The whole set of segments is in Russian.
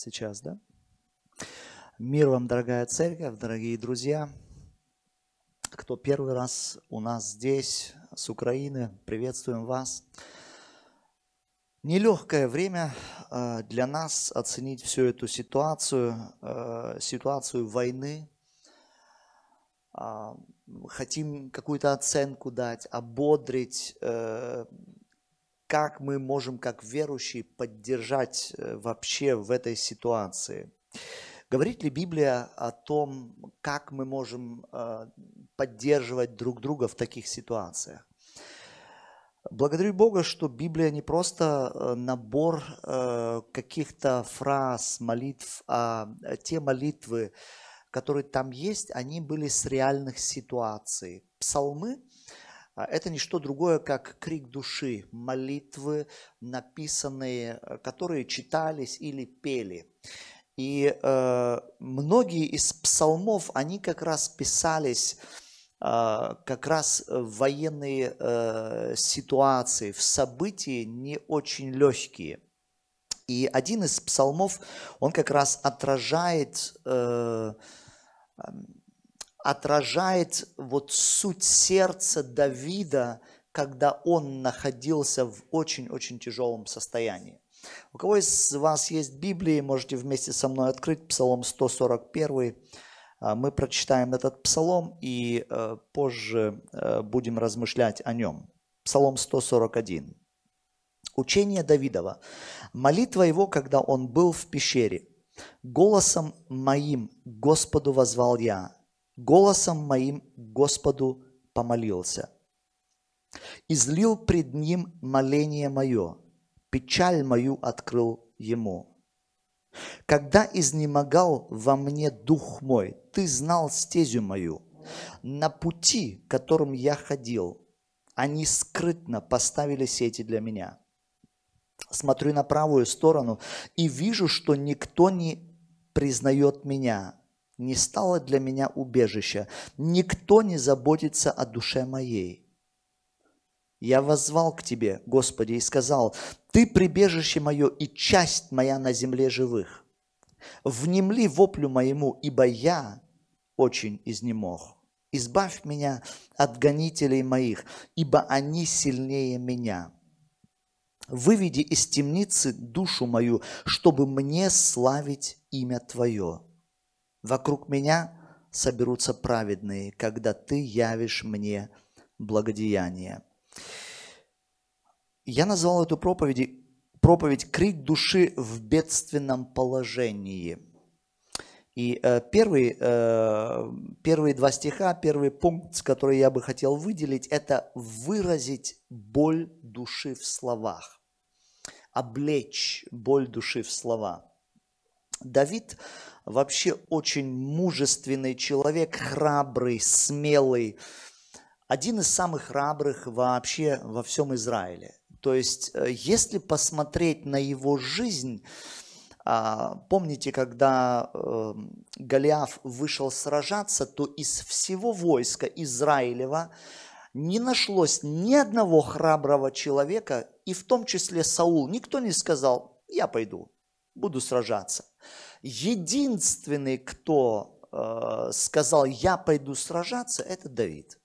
сейчас, да? Мир вам, дорогая церковь, дорогие друзья. Кто первый раз у нас здесь, с Украины, приветствуем вас. Нелегкое время э, для нас оценить всю эту ситуацию, э, ситуацию войны. А, хотим какую-то оценку дать, ободрить, э, как мы можем как верующие поддержать э, вообще в этой ситуации. Говорит ли Библия о том, как мы можем э, поддерживать друг друга в таких ситуациях? Благодарю Бога, что Библия не просто э, набор каких-то фраз, молитв, а те молитвы, которые там есть, они были с реальных ситуаций. Псалмы а это не что другое, как крик души, молитвы, написанные, э, которые читались или пели. И э, многие из псалмов, они как раз писались э, как раз в военные э, ситуации, в события не очень легкие. И один из псалмов, он как раз отражает э, отражает вот суть сердца Давида, когда он находился в очень-очень тяжелом состоянии. У кого из вас есть Библии, можете вместе со мной открыть Псалом 141. А, мы прочитаем этот псалом и э, позже э, будем размышлять о нем. Псалом 141. Учение Давидова. Молитва его, когда он был в пещере. «Голосом моим Господу возвал я, голосом моим Господу помолился. Излил пред ним моление мое, печаль мою открыл ему. Когда изнемогал во мне дух мой, ты знал стезю мою. На пути, которым я ходил, они скрытно поставили сети для меня. Смотрю на правую сторону и вижу, что никто не признает меня не стало для меня убежища. Никто не заботится о душе моей. Я возвал к Тебе, Господи, и сказал, Ты прибежище мое и часть моя на земле живых. Внемли воплю моему, ибо я очень изнемог. Избавь меня от гонителей моих, ибо они сильнее меня. Выведи из темницы душу мою, чтобы мне славить имя Твое. Вокруг меня соберутся праведные, когда ты явишь мне благодеяние. Я назвал эту проповедь, проповедь «Крик души в бедственном положении». И э, первый, э, первые два стиха, первый пункт, с который я бы хотел выделить, это выразить боль души в словах, облечь боль души в слова. Давид вообще очень мужественный человек, храбрый, смелый, один из самых храбрых вообще во всем Израиле. То есть, э, если посмотреть на его жизнь, а, помните, когда эм, Голиаф вышел сражаться, то из всего войска Израилева не нашлось ни одного храброго человека, и в том числе Саул. Никто не сказал, я пойду, буду сражаться. Единственный, кто э, сказал, я пойду сражаться, это Давид.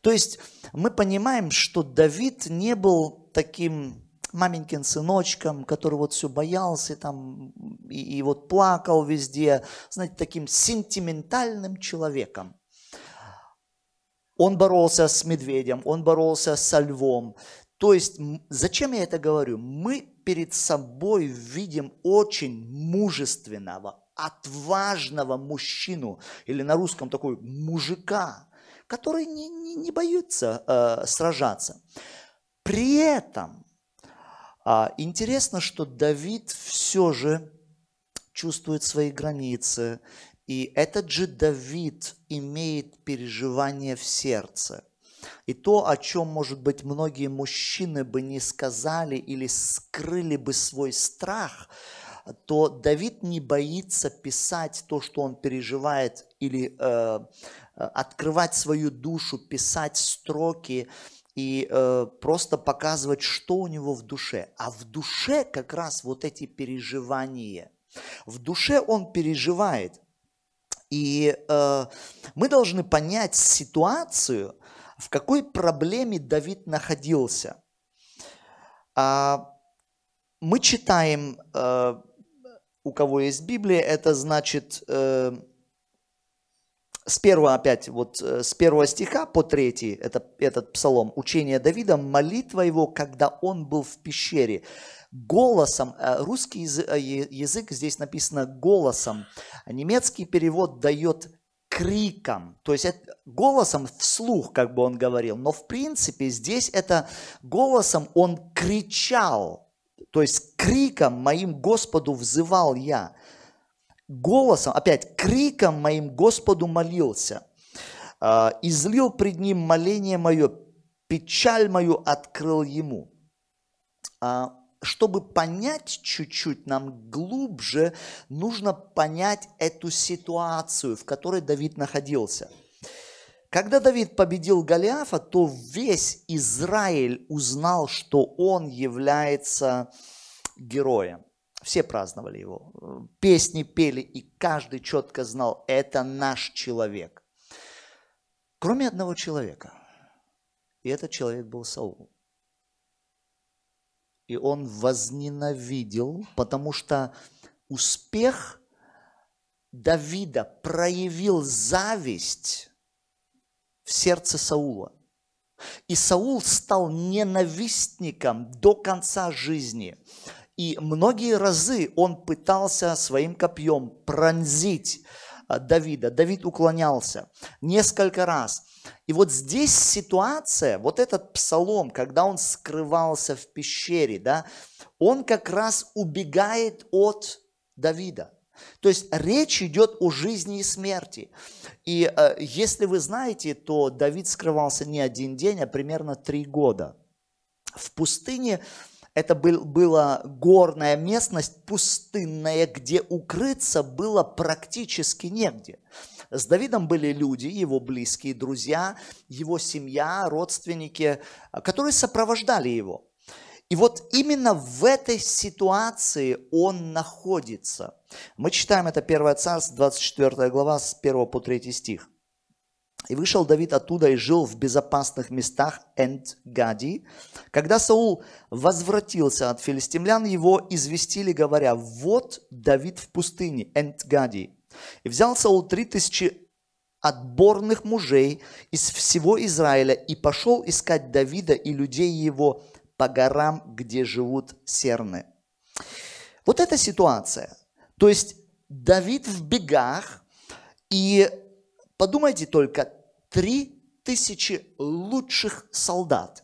То есть мы понимаем, что Давид не был таким маменькин сыночком, который вот все боялся там и, и вот плакал везде, знаете, таким сентиментальным человеком. Он боролся с медведем, он боролся со львом. То есть, зачем я это говорю? Мы перед собой видим очень мужественного, отважного мужчину, или на русском такой мужика, который не, не, не боится э, сражаться. При этом э, интересно, что Давид все же чувствует свои границы, и этот же Давид имеет переживание в сердце. И то, о чем, может быть, многие мужчины бы не сказали или скрыли бы свой страх, то Давид не боится писать то, что он переживает, или э, э, открывать свою душу, писать строки и э, просто показывать, что у него в душе. А в душе как раз вот эти переживания. В душе он переживает. И э, мы должны понять ситуацию, в какой проблеме Давид находился. А, мы читаем, э, у кого есть Библия, это значит э, с первого опять, вот э, с первого стиха по третий, это, этот псалом, учение Давида, молитва его, когда он был в пещере. Голосом, русский язык здесь написано голосом, немецкий перевод дает криком, то есть это голосом вслух, как бы он говорил, но в принципе здесь это голосом он кричал, то есть криком моим Господу взывал я, голосом, опять, криком моим Господу молился, а, излил пред ним моление мое, печаль мою открыл ему. А, чтобы понять чуть-чуть нам глубже, нужно понять эту ситуацию, в которой Давид находился. Когда Давид победил Голиафа, то весь Израиль узнал, что он является героем. Все праздновали его, песни пели, и каждый четко знал, это наш человек. Кроме одного человека, и этот человек был Саул и он возненавидел, потому что успех Давида проявил зависть в сердце Саула. И Саул стал ненавистником до конца жизни. И многие разы он пытался своим копьем пронзить а, Давида. Давид уклонялся несколько раз. И вот здесь ситуация, вот этот псалом, когда он скрывался в пещере, да, он как раз убегает от Давида. То есть речь идет о жизни и смерти. И э, если вы знаете, то Давид скрывался не один день, а примерно три года. В пустыне это был, была горная местность, пустынная, где укрыться было практически негде. С Давидом были люди, его близкие друзья, его семья, родственники, а, которые сопровождали его. И вот именно в этой ситуации он находится. Мы читаем это 1 Царств, 24 глава, с 1 по 3 стих. И вышел Давид оттуда и жил в безопасных местах Энд-Гади. Когда Саул возвратился от филистимлян, его известили, говоря, вот Давид в пустыне Энд-Гади. И взял Саул три тысячи отборных мужей из всего Израиля и пошел искать Давида и людей его по горам, где живут серны. Вот эта ситуация. То есть Давид в бегах, и подумайте только, три тысячи лучших солдат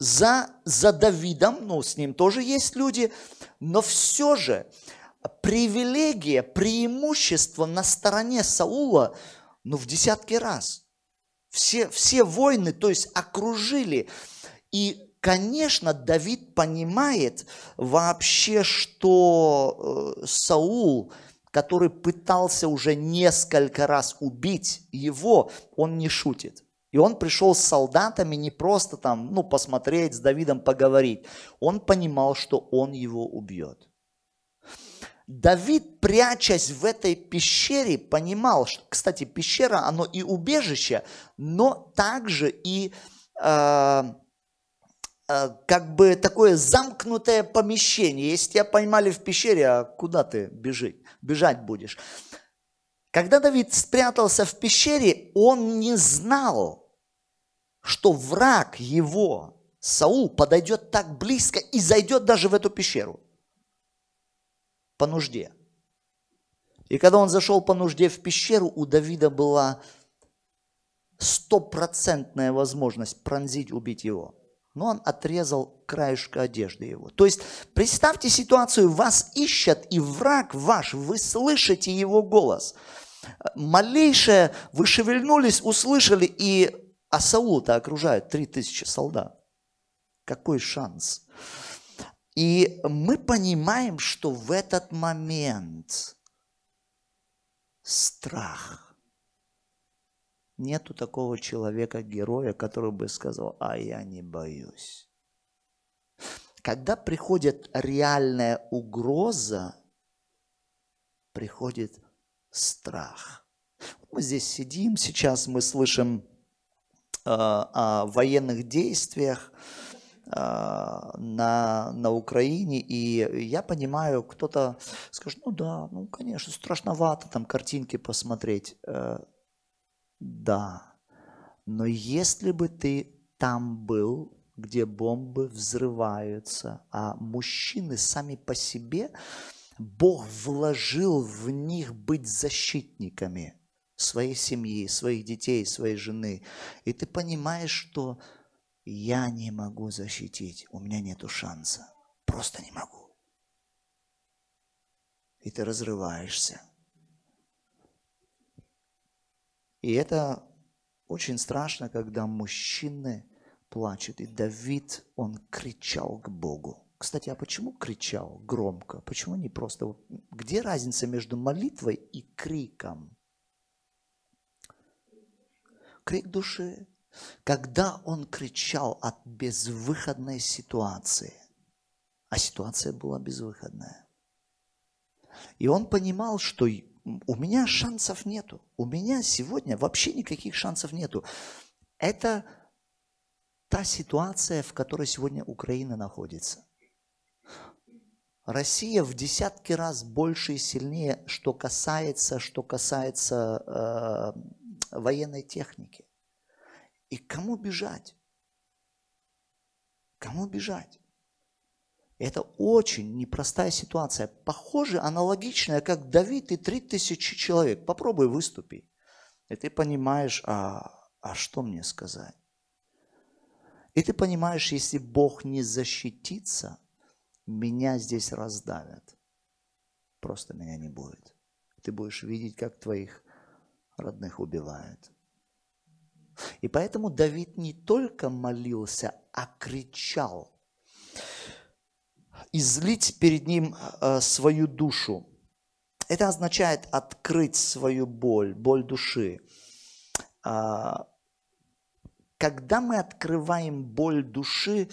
за, за Давидом, ну, с ним тоже есть люди, но все же привилегия, преимущество на стороне Саула, ну, в десятки раз. Все, все войны, то есть, окружили. И, конечно, Давид понимает вообще, что э, Саул – который пытался уже несколько раз убить его, он не шутит. И он пришел с солдатами не просто там, ну, посмотреть, с Давидом поговорить. Он понимал, что он его убьет. Давид, прячась в этой пещере, понимал, что, кстати, пещера, оно и убежище, но также и э, э, как бы такое замкнутое помещение. Если тебя поймали в пещере, а куда ты бежишь? бежать будешь. Когда Давид спрятался в пещере, он не знал, что враг его, Саул, подойдет так близко и зайдет даже в эту пещеру по нужде. И когда он зашел по нужде в пещеру, у Давида была стопроцентная возможность пронзить, убить его – но он отрезал краешко одежды его. То есть представьте ситуацию, вас ищет и враг ваш, вы слышите его голос. Малейшее, вы шевельнулись, услышали, и Асаута окружают 3000 солдат. Какой шанс? И мы понимаем, что в этот момент страх – Нету такого человека-героя, который бы сказал, а я не боюсь. Когда приходит реальная угроза, приходит страх. Мы здесь сидим, сейчас мы слышим э, о военных действиях э, на, на Украине, и я понимаю, кто-то скажет, ну да, ну конечно, страшновато там картинки посмотреть. Э, да. Но если бы ты там был, где бомбы взрываются, а мужчины сами по себе, Бог вложил в них быть защитниками своей семьи, своих детей, своей жены. И ты понимаешь, что я не могу защитить, у меня нет шанса. Просто не могу. И ты разрываешься. И это очень страшно, когда мужчины плачут. И Давид, он кричал к Богу. Кстати, а почему кричал громко? Почему не просто? Где разница между молитвой и криком? Крик души. Когда он кричал от безвыходной ситуации, а ситуация была безвыходная, и он понимал, что у меня шансов нету. У меня сегодня вообще никаких шансов нету. Это та ситуация, в которой сегодня Украина находится. Россия в десятки раз больше и сильнее, что касается, что касается э, военной техники. И кому бежать? Кому бежать? Это очень непростая ситуация. Похоже, аналогичная, как Давид и 3000 человек. Попробуй выступи. И ты понимаешь, а, а что мне сказать? И ты понимаешь, если Бог не защитится, меня здесь раздавят. Просто меня не будет. Ты будешь видеть, как твоих родных убивают. И поэтому Давид не только молился, а кричал излить перед Ним э, свою душу. Это означает открыть свою боль, боль души. А, когда мы открываем боль души,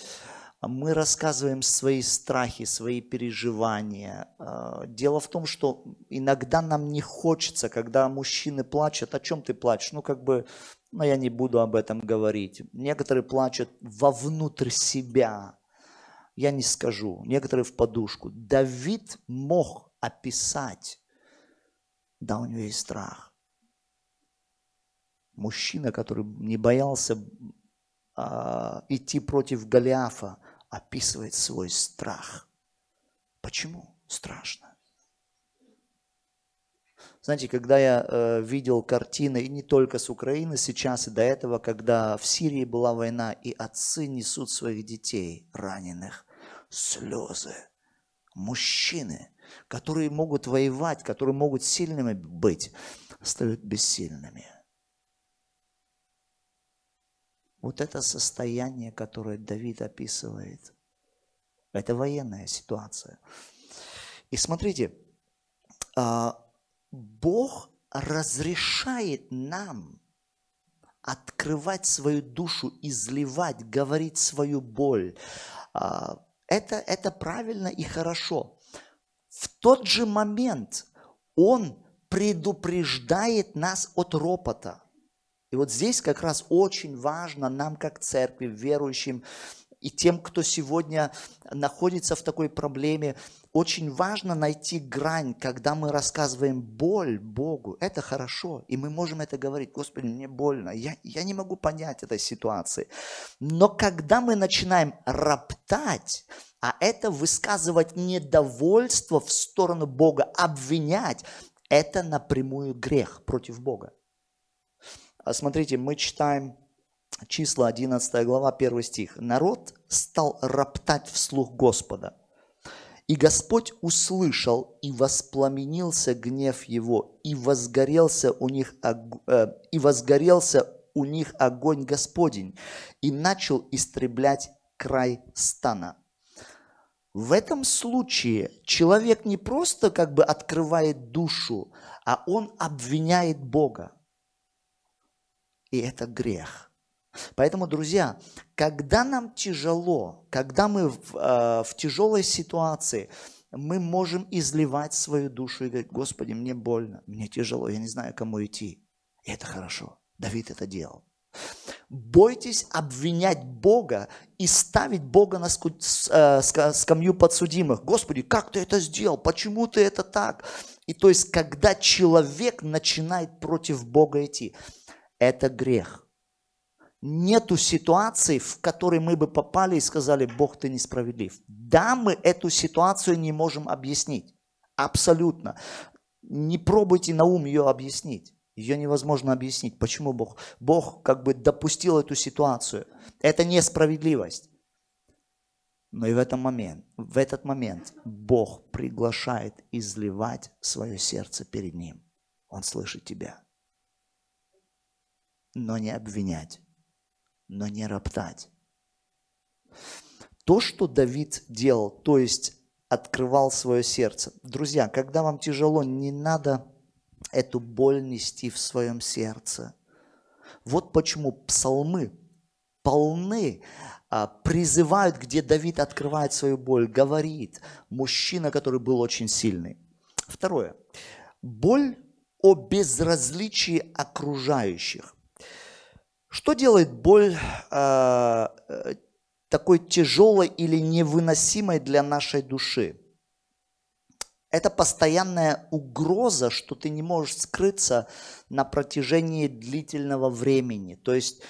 мы рассказываем свои страхи, свои переживания. А, дело в том, что иногда нам не хочется, когда мужчины плачут, о чем ты плачешь? Ну, как бы, но ну, я не буду об этом говорить. Некоторые плачут вовнутрь себя, я не скажу, некоторые в подушку. Давид мог описать, да, у него есть страх. Мужчина, который не боялся а, идти против Голиафа, описывает свой страх. Почему страшно? Знаете, когда я э, видел картины, и не только с Украины, сейчас и до этого, когда в Сирии была война, и отцы несут своих детей, раненых, слезы, мужчины, которые могут воевать, которые могут сильными быть, стают бессильными. Вот это состояние, которое Давид описывает, это военная ситуация. И смотрите, а, Бог разрешает нам открывать свою душу, изливать, говорить свою боль. А, это, это правильно и хорошо. В тот же момент Он предупреждает нас от ропота. И вот здесь как раз очень важно нам, как церкви, верующим, и тем, кто сегодня находится в такой проблеме, очень важно найти грань, когда мы рассказываем боль Богу. Это хорошо, и мы можем это говорить. Господи, мне больно, я, я не могу понять этой ситуации. Но когда мы начинаем роптать, а это высказывать недовольство в сторону Бога, обвинять, это напрямую грех против Бога. Смотрите, мы читаем числа 11 глава, 1 стих. «Народ стал роптать вслух Господа, и Господь услышал, и воспламенился гнев его, и возгорелся у них, э, и возгорелся у них огонь Господень, и начал истреблять край стана». В этом случае человек не просто как бы открывает душу, а он обвиняет Бога. И это грех – Поэтому, друзья, когда нам тяжело, когда мы в, э, в тяжелой ситуации, мы можем изливать свою душу и говорить, Господи, мне больно, мне тяжело, я не знаю, кому идти. И это хорошо. Давид это делал. Бойтесь обвинять Бога и ставить Бога на э, скамью подсудимых. Господи, как ты это сделал? Почему ты это так? И то есть, когда человек начинает против Бога идти, это грех нету ситуации, в которой мы бы попали и сказали, Бог, ты несправедлив. Да, мы эту ситуацию не можем объяснить. Абсолютно. Не пробуйте на ум ее объяснить. Ее невозможно объяснить. Почему Бог? Бог как бы допустил эту ситуацию. Это несправедливость. Но и в, этот момент, в этот момент Бог приглашает изливать свое сердце перед Ним. Он слышит тебя, но не обвинять но не роптать. То, что Давид делал, то есть открывал свое сердце. Друзья, когда вам тяжело, не надо эту боль нести в своем сердце. Вот почему псалмы полны, а, призывают, где Давид открывает свою боль, говорит, мужчина, который был очень сильный. Второе. Боль о безразличии окружающих. Что делает боль э, такой тяжелой или невыносимой для нашей души? Это постоянная угроза, что ты не можешь скрыться на протяжении длительного времени. То есть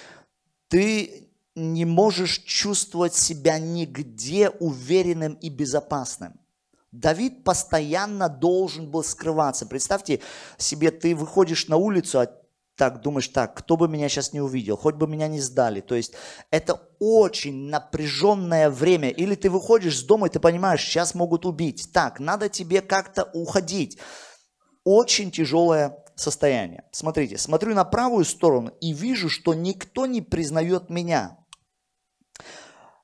ты не можешь чувствовать себя нигде уверенным и безопасным. Давид постоянно должен был скрываться. Представьте себе, ты выходишь на улицу, а так, думаешь, так, кто бы меня сейчас не увидел, хоть бы меня не сдали. То есть это очень напряженное время. Или ты выходишь с дома, и ты понимаешь, сейчас могут убить. Так, надо тебе как-то уходить. Очень тяжелое состояние. Смотрите, смотрю на правую сторону и вижу, что никто не признает меня.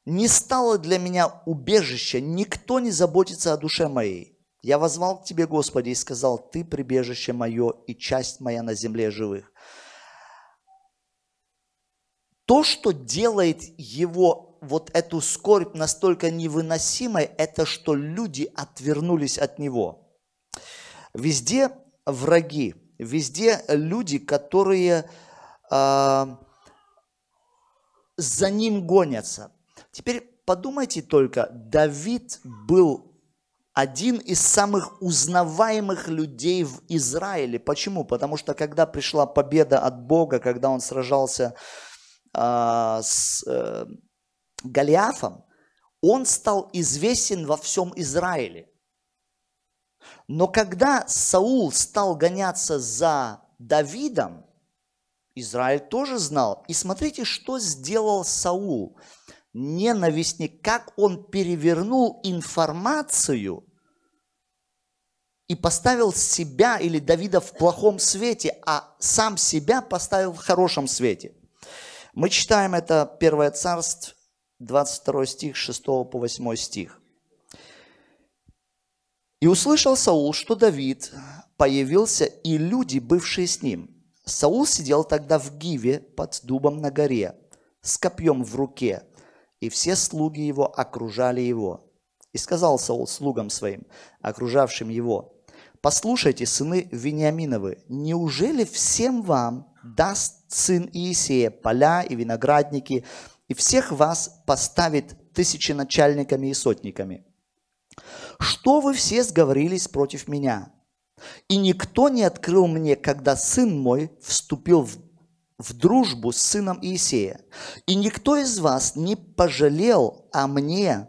Не стало для меня убежища, никто не заботится о душе моей. Я возвал к Тебе, Господи, и сказал, Ты прибежище мое и часть моя на земле живых. То, что делает его вот эту скорбь настолько невыносимой, это что люди отвернулись от него. Везде враги, везде люди, которые э, за ним гонятся. Теперь подумайте только, Давид был один из самых узнаваемых людей в Израиле. Почему? Потому что когда пришла победа от Бога, когда он сражался э, с э, Голиафом, он стал известен во всем Израиле. Но когда Саул стал гоняться за Давидом, Израиль тоже знал. И смотрите, что сделал Саул ненавистник, как он перевернул информацию и поставил себя или Давида в плохом свете, а сам себя поставил в хорошем свете. Мы читаем это 1 Царств, 22 стих, 6 по 8 стих. «И услышал Саул, что Давид появился, и люди, бывшие с ним. Саул сидел тогда в Гиве под дубом на горе, с копьем в руке, и все слуги его окружали его. И сказал Саул слугам своим, окружавшим его, Послушайте, сыны Вениаминовы, неужели всем вам даст сын Иисея поля и виноградники, и всех вас поставит тысячи начальниками и сотниками? Что вы все сговорились против меня? И никто не открыл мне, когда сын мой вступил в, в дружбу с сыном Иисея. И никто из вас не пожалел о мне,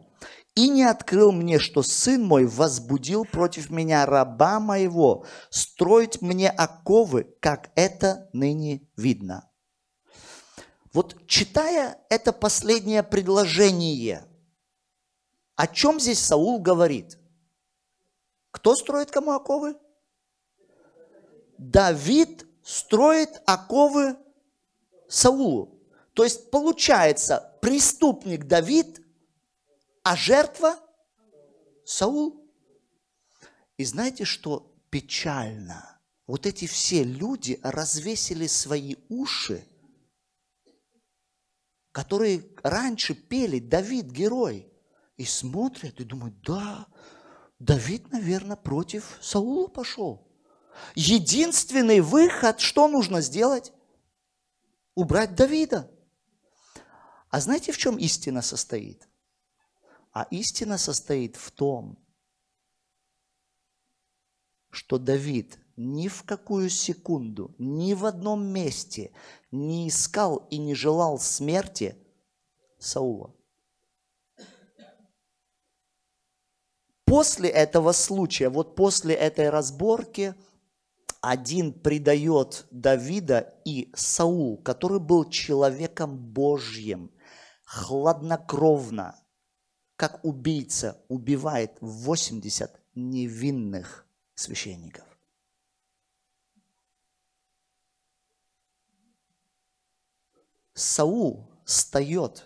и не открыл мне, что сын мой возбудил против меня раба моего строить мне оковы, как это ныне видно». Вот читая это последнее предложение, о чем здесь Саул говорит? Кто строит кому оковы? Давид строит оковы Саулу. То есть получается, преступник Давид а жертва Саул. И знаете, что печально? Вот эти все люди развесили свои уши, которые раньше пели «Давид – герой», и смотрят и думают, да, Давид, наверное, против Саула пошел. Единственный выход, что нужно сделать? Убрать Давида. А знаете, в чем истина состоит? А истина состоит в том, что Давид ни в какую секунду, ни в одном месте не искал и не желал смерти Саула. После этого случая, вот после этой разборки, один предает Давида и Саул, который был человеком Божьим, хладнокровно, как убийца убивает 80 невинных священников. Саул стает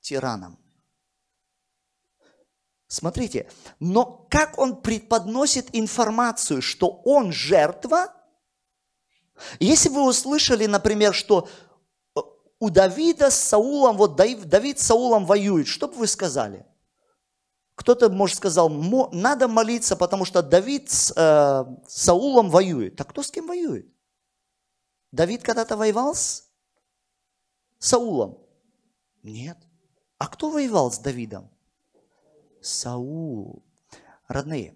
тираном. Смотрите, но как он преподносит информацию, что он жертва? Если вы услышали, например, что э, у Давида с Саулом, вот Давид с Саулом воюет, что бы вы сказали? Кто-то, может, сказал, надо молиться, потому что Давид с э, Саулом воюет. Так кто с кем воюет? Давид когда-то воевал с Саулом? Нет. А кто воевал с Давидом? Саул. Родные,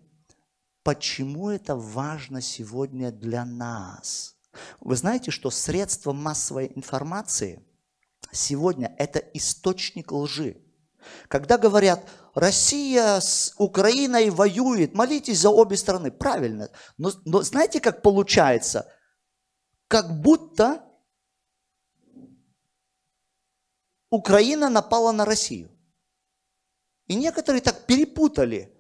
почему это важно сегодня для нас? Вы знаете, что средства массовой информации сегодня это источник лжи. Когда говорят, Россия с Украиной воюет, молитесь за обе стороны. Правильно. Но, но знаете, как получается? Как будто Украина напала на Россию. И некоторые так перепутали.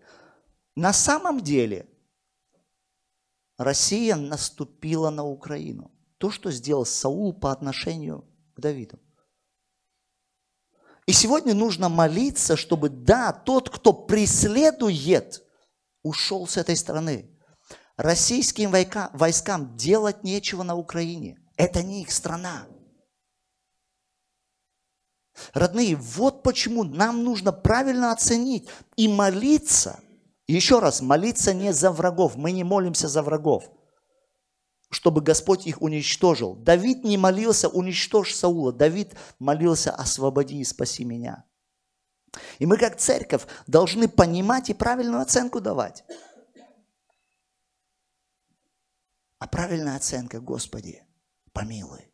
На самом деле Россия наступила на Украину. То, что сделал Саул по отношению к Давиду. И сегодня нужно молиться, чтобы, да, тот, кто преследует, ушел с этой страны. Российским войка, войскам делать нечего на Украине. Это не их страна. Родные, вот почему нам нужно правильно оценить и молиться. Еще раз, молиться не за врагов. Мы не молимся за врагов чтобы Господь их уничтожил. Давид не молился, уничтожь Саула. Давид молился, освободи и спаси меня. И мы как церковь должны понимать и правильную оценку давать. А правильная оценка, Господи, помилуй.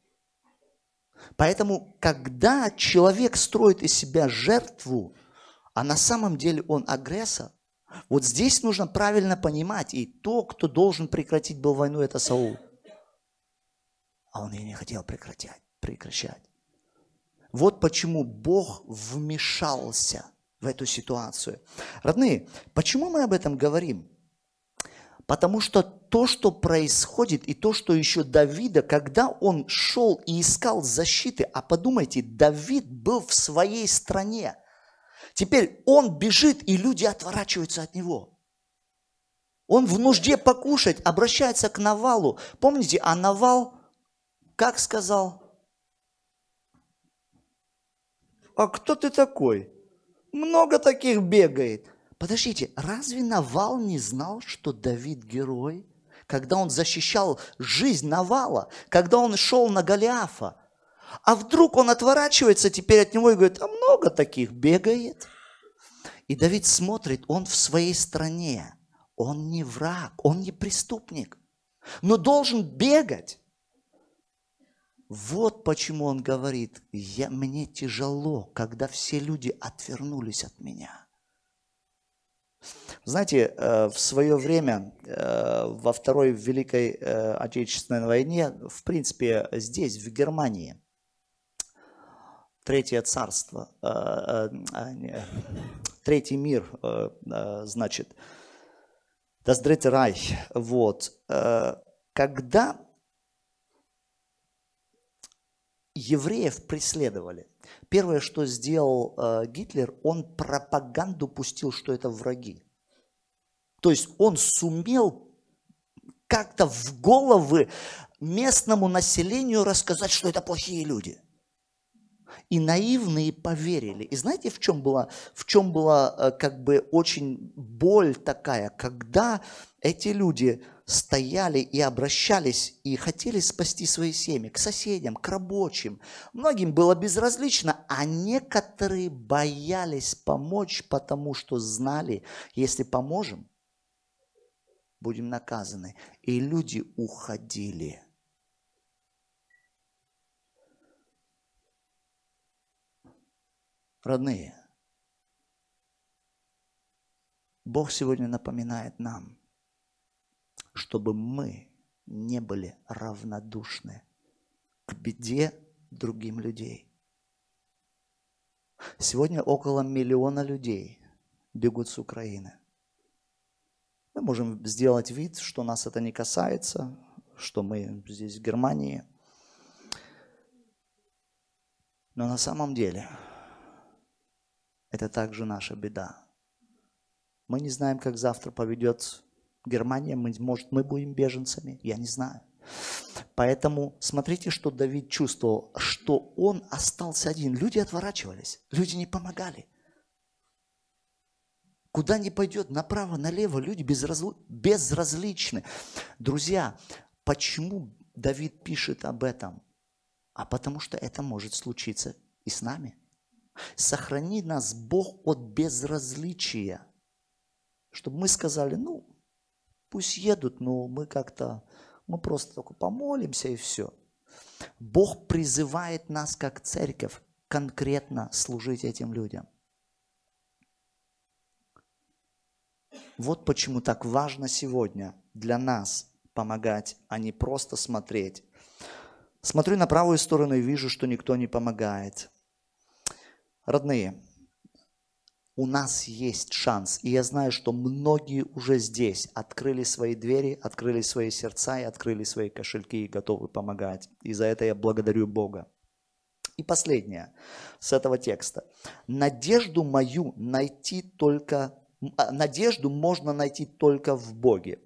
Поэтому, когда человек строит из себя жертву, а на самом деле он агрессор, вот здесь нужно правильно понимать, и то, кто должен прекратить был войну, это Саул а он ее не хотел прекращать. прекращать. Вот почему Бог вмешался в эту ситуацию. Родные, почему мы об этом говорим? Потому что то, что происходит, и то, что еще Давида, когда он шел и искал защиты, а подумайте, Давид был в своей стране. Теперь он бежит, и люди отворачиваются от него. Он в нужде покушать, обращается к Навалу. Помните, а Навал – как сказал? А кто ты такой? Много таких бегает. Подождите, разве Навал не знал, что Давид герой? Когда он защищал жизнь Навала, когда он шел на Голиафа. А вдруг он отворачивается теперь от него и говорит, а много таких бегает. И Давид смотрит, он в своей стране, он не враг, он не преступник, но должен бегать. Вот почему он говорит, я, мне тяжело, когда все люди отвернулись от меня. Знаете, э, в свое время, э, во Второй Великой э, Отечественной войне, в принципе, здесь, в Германии, Третье царство, Третий мир, значит, das Dritte Reich, вот, когда евреев преследовали. Первое, что сделал э, Гитлер, он пропаганду пустил, что это враги. То есть он сумел как-то в головы местному населению рассказать, что это плохие люди. И наивные поверили. И знаете, в чем была, в чем была э, как бы очень боль такая, когда эти люди стояли и обращались и хотели спасти свои семьи к соседям, к рабочим. Многим было безразлично, а некоторые боялись помочь, потому что знали, если поможем, будем наказаны. И люди уходили. Родные, Бог сегодня напоминает нам – чтобы мы не были равнодушны к беде другим людей. Сегодня около миллиона людей бегут с Украины. Мы можем сделать вид, что нас это не касается, что мы здесь в Германии. Но на самом деле это также наша беда. Мы не знаем, как завтра поведет Германия, мы, может, мы будем беженцами, я не знаю. Поэтому смотрите, что Давид чувствовал, что он остался один. Люди отворачивались, люди не помогали. Куда ни пойдет, направо, налево, люди безразлу... безразличны. Друзья, почему Давид пишет об этом? А потому что это может случиться и с нами. Сохрани нас, Бог, от безразличия. Чтобы мы сказали, ну, Пусть едут, но мы как-то, мы просто только помолимся и все. Бог призывает нас как церковь конкретно служить этим людям. Вот почему так важно сегодня для нас помогать, а не просто смотреть. Смотрю на правую сторону и вижу, что никто не помогает. Родные, у нас есть шанс. И я знаю, что многие уже здесь открыли свои двери, открыли свои сердца и открыли свои кошельки и готовы помогать. И за это я благодарю Бога. И последнее с этого текста. Надежду мою найти только... А, надежду можно найти только в Боге.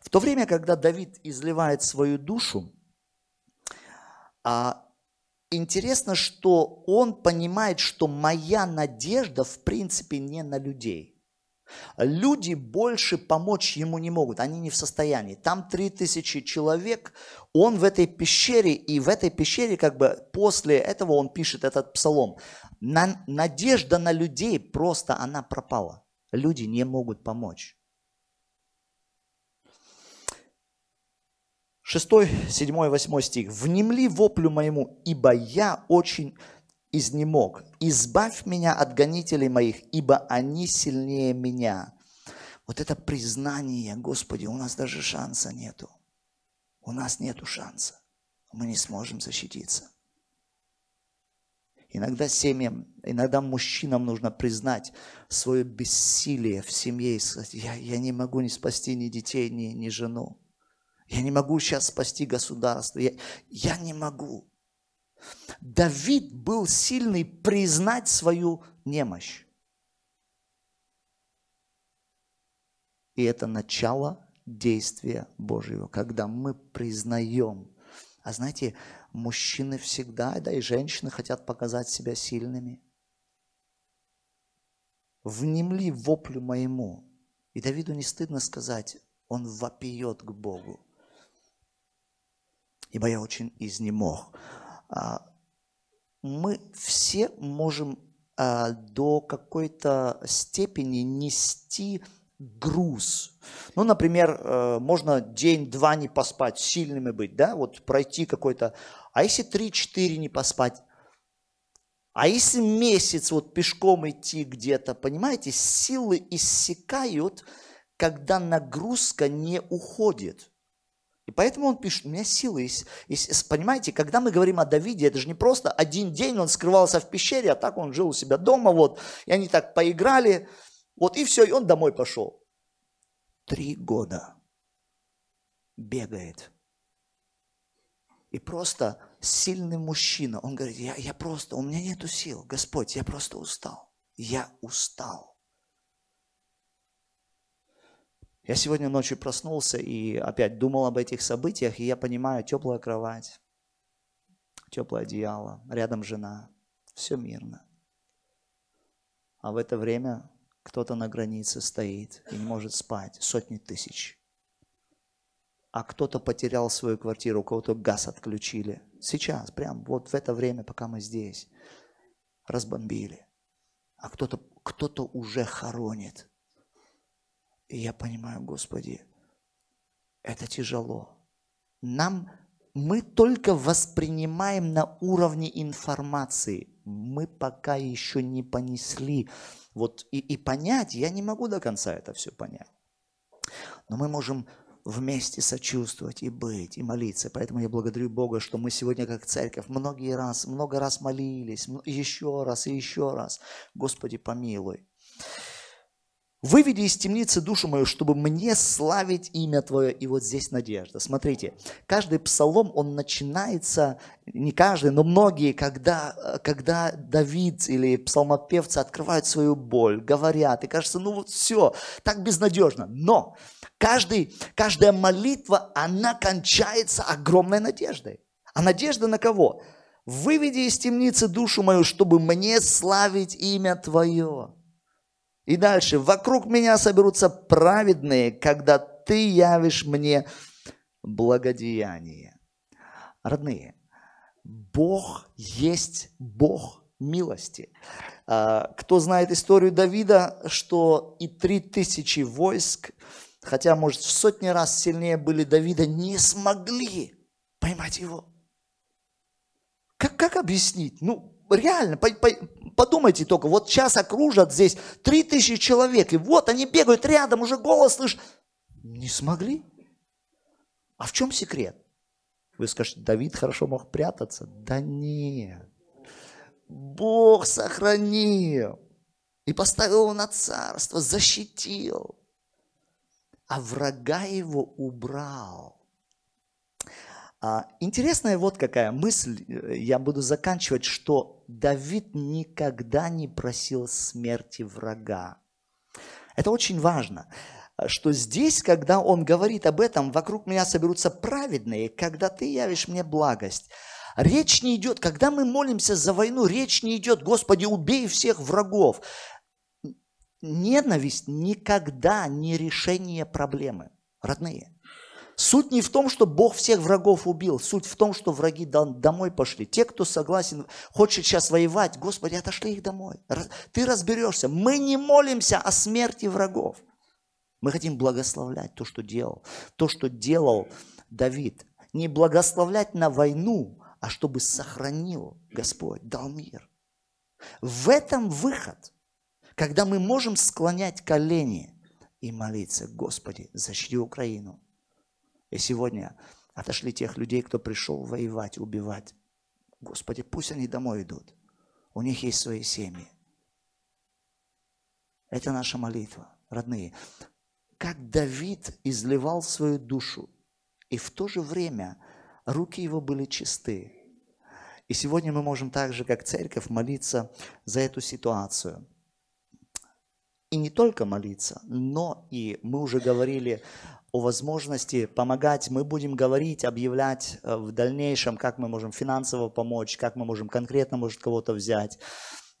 В то время, когда Давид изливает свою душу, а Интересно, что он понимает, что моя надежда в принципе не на людей. Люди больше помочь ему не могут, они не в состоянии. Там три тысячи человек, он в этой пещере, и в этой пещере как бы после этого он пишет этот псалом. надежда на людей просто она пропала. Люди не могут помочь. 6, 7, 8 стих. «Внемли воплю моему, ибо я очень изнемог. Избавь меня от гонителей моих, ибо они сильнее меня». Вот это признание, Господи, у нас даже шанса нету. У нас нету шанса. Мы не сможем защититься. Иногда семьям, иногда мужчинам нужно признать свое бессилие в семье и сказать, я, я не могу не спасти ни детей, ни, ни жену. Я не могу сейчас спасти государство. Я, я не могу. Давид был сильный признать свою немощь. И это начало действия Божьего, когда мы признаем. А знаете, мужчины всегда, да и женщины хотят показать себя сильными. Внемли воплю моему. И Давиду не стыдно сказать, он вопиет к Богу ибо я очень изнемог. А, мы все можем а, до какой-то степени нести груз. Ну, например, э, можно день-два не поспать, сильными быть, да, вот пройти какой-то. А если три-четыре не поспать? А если месяц вот пешком идти где-то, понимаете, силы иссякают, когда нагрузка не уходит. И поэтому он пишет, у меня силы есть. есть. Понимаете, когда мы говорим о Давиде, это же не просто один день он скрывался в пещере, а так он жил у себя дома, вот, и они так поиграли, вот, и все, и он домой пошел. Три года бегает. И просто сильный мужчина, он говорит, я, я просто, у меня нету сил, Господь, я просто устал. Я устал. Я сегодня ночью проснулся и опять думал об этих событиях, и я понимаю, теплая кровать, теплое одеяло, рядом жена, все мирно. А в это время кто-то на границе стоит и не может спать, сотни тысяч. А кто-то потерял свою квартиру, у кого-то газ отключили. Сейчас, прям вот в это время, пока мы здесь, разбомбили. А кто-то кто уже хоронит и я понимаю, Господи, это тяжело. Нам мы только воспринимаем на уровне информации. Мы пока еще не понесли. Вот и, и понять, я не могу до конца это все понять. Но мы можем вместе сочувствовать и быть, и молиться. Поэтому я благодарю Бога, что мы сегодня как церковь многие раз, много раз молились, еще раз и еще раз. Господи, помилуй. Выведи из темницы душу мою, чтобы мне славить имя Твое. И вот здесь надежда. Смотрите, каждый псалом, он начинается, не каждый, но многие, когда, когда Давид или псалмопевцы открывают свою боль, говорят, и кажется, ну вот все, так безнадежно. Но каждый, каждая молитва, она кончается огромной надеждой. А надежда на кого? Выведи из темницы душу мою, чтобы мне славить имя Твое. И дальше. «Вокруг меня соберутся праведные, когда ты явишь мне благодеяние». Родные, Бог есть Бог милости. А, кто знает историю Давида, что и три тысячи войск, хотя, может, в сотни раз сильнее были Давида, не смогли поймать его. Как, как объяснить? Ну, реально, по, по, подумайте только, вот сейчас окружат здесь 3000 человек, и вот они бегают рядом, уже голос слышат. Не смогли. А в чем секрет? Вы скажете, Давид хорошо мог прятаться. Да нет. Бог сохранил и поставил его на царство, защитил, а врага его убрал. А, интересная вот какая мысль, э, я буду заканчивать, что Давид никогда не просил смерти врага. Это очень важно, что здесь, когда он говорит об этом, вокруг меня соберутся праведные, когда ты явишь мне благость. Речь не идет, когда мы молимся за войну, речь не идет, Господи, убей всех врагов. Ненависть никогда не решение проблемы, родные – Суть не в том, что Бог всех врагов убил. Суть в том, что враги домой пошли. Те, кто согласен, хочет сейчас воевать, Господи, отошли их домой. Ты разберешься. Мы не молимся о смерти врагов. Мы хотим благословлять то, что делал. То, что делал Давид. Не благословлять на войну, а чтобы сохранил Господь, дал мир. В этом выход, когда мы можем склонять колени и молиться, Господи, защити Украину, и сегодня отошли тех людей, кто пришел воевать, убивать. Господи, пусть они домой идут. У них есть свои семьи. Это наша молитва, родные. Как Давид изливал свою душу, и в то же время руки его были чисты. И сегодня мы можем так же, как церковь, молиться за эту ситуацию. И не только молиться, но и мы уже говорили о возможности помогать, мы будем говорить, объявлять э, в дальнейшем, как мы можем финансово помочь, как мы можем конкретно, может, кого-то взять.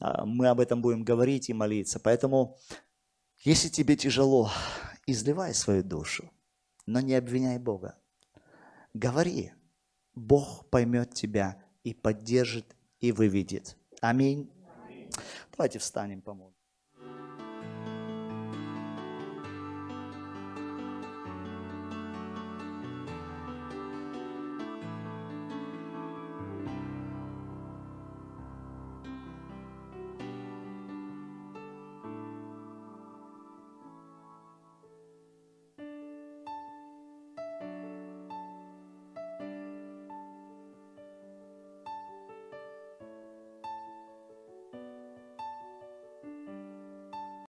Э, мы об этом будем говорить и молиться. Поэтому, если тебе тяжело, изливай свою душу, но не обвиняй Бога. Говори, Бог поймет тебя и поддержит, и выведет. Аминь. Аминь. Давайте встанем, поможем.